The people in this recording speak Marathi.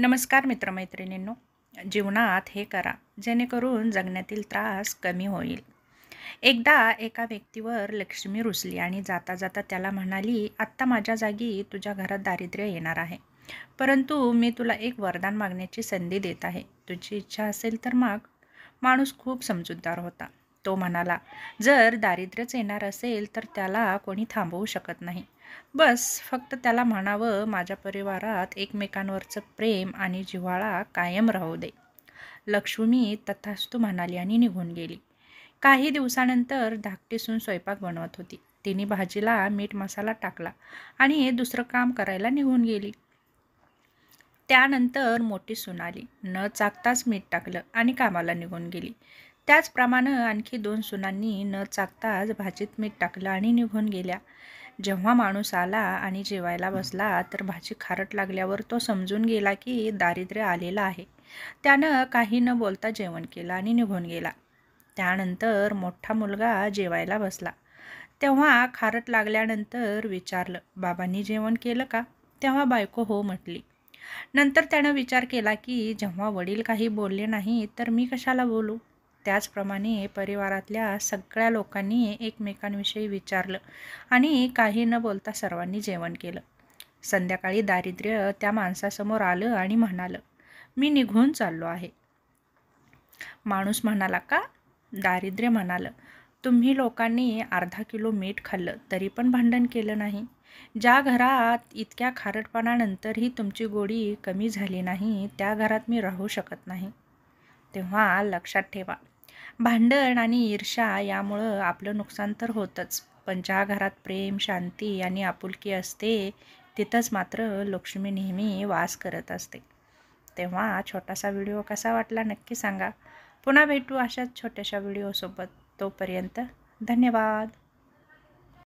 नमस्कार मित्रमैत्रिणींनो जीवनात हे करा जेणेकरून जगण्यातील त्रास कमी होईल एकदा एका व्यक्तीवर लक्ष्मी रुसली आणि जाता जाता त्याला म्हणाली आत्ता माझ्या जागी तुझ्या घरात दारिद्र्य येणार आहे परंतु मी तुला एक वरदान मागण्याची संधी देत आहे तुझी इच्छा असेल तर माग माणूस खूप समजूतदार होता तो म्हणाला जर दारिद्र्यच येणार असेल तर त्याला कोणी थांबवू शकत नाही बस फक्त त्याला म्हणावं माझ्या परिवारात एकमेकांवरचं प्रेम आणि जिव्हाळा कायम राहू दे लक्ष्मी तथास्तु म्हणाली आणि निघून गेली काही दिवसानंतर धाकटीसून स्वयंपाक बनवत होती तिने भाजीला मीठ मसाला टाकला आणि दुसरं काम करायला निघून गेली त्यानंतर मोठी सून आली न चाकताच मीठ टाकलं आणि कामाला निघून गेली त्याचप्रमाणे आणखी दोन सुनांनी न चाकताच भाजीत मीठ टाकलं आणि निघून गेल्या जेव्हा माणूस आला आणि जेवायला बसला तर भाजी खारट लागल्यावर तो समजून गेला की दारिद्र्य आलेला आहे त्यानं काही न बोलता जेवण केलं आणि निघून गेला त्यानंतर मोठा मुलगा जेवायला बसला तेव्हा खारट लागल्यानंतर विचारलं बाबांनी जेवण केलं का तेव्हा बायको हो म्हटली नंतर त्यानं विचार केला की जेव्हा वडील काही बोलले नाही तर मी कशाला बोलू त्याचप्रमाणे परिवारातल्या सगळ्या लोकांनी एकमेकांविषयी विचारलं आणि काही न बोलता सर्वांनी जेवण केलं संध्याकाळी दारिद्र्य त्या माणसासमोर आलं आणि म्हणालं मी निघून चाललो आहे माणूस म्हणाला का दारिद्र्य म्हणालं तुम्ही लोकांनी अर्धा किलो मीठ खाल्लं तरी पण भांडण केलं नाही ज्या घरात इतक्या खारटपणानंतरही तुमची गोडी कमी झाली नाही त्या घरात मी राहू शकत नाही तेव्हा लक्षात ठेवा भांडण आणि ईर्षा यामुळं आपलं नुकसान तर होतंच पण ज्या घरात प्रेम शांती आणि आपुलकी असते तिथंच मात्र लक्ष्मी नेहमी वास करत असते तेव्हा छोटासा व्हिडिओ कसा वाटला नक्की सांगा पुन्हा भेटू अशाच छोट्याशा व्हिडिओसोबत तोपर्यंत धन्यवाद